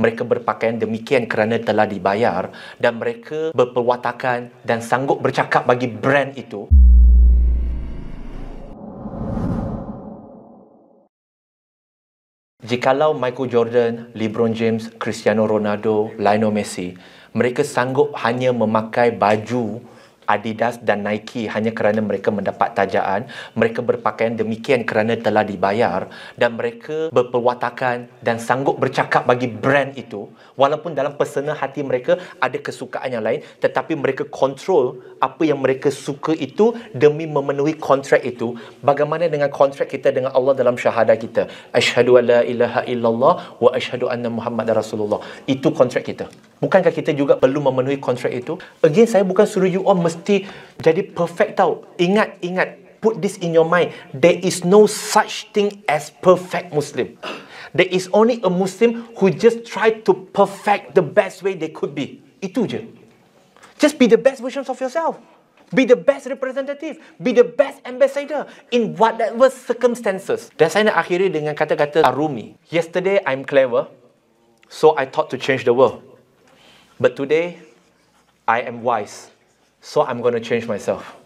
mereka berpakaian demikian kerana telah dibayar dan mereka berperwatakan dan sanggup bercakap bagi brand itu Jikalau Michael Jordan, LeBron James, Cristiano Ronaldo, Lionel Messi, mereka sanggup hanya memakai baju Adidas dan Nike hanya kerana mereka mendapat tajaan, mereka berpakaian demikian kerana telah dibayar dan mereka berperwatakan dan sanggup bercakap bagi brand itu walaupun dalam personal hati mereka ada kesukaan yang lain tetapi mereka kontrol apa yang mereka suka itu demi memenuhi kontrak itu bagaimana dengan kontrak kita dengan Allah dalam syahadah kita asyhadu alla ilaha illallah wa asyhadu anna muhammadar rasulullah itu kontrak kita Bukankah kita juga perlu memenuhi kontrak itu? Again, saya bukan suruh you all mesti jadi perfect tau. Ingat, ingat. Put this in your mind. There is no such thing as perfect Muslim. There is only a Muslim who just try to perfect the best way they could be. Itu je. Just be the best versions of yourself. Be the best representative. Be the best ambassador in whatever circumstances. Dan saya nak akhiri dengan kata-kata Arumi. Yesterday, I'm clever. So, I thought to change the world. But today, I am wise. So I'm going to change myself.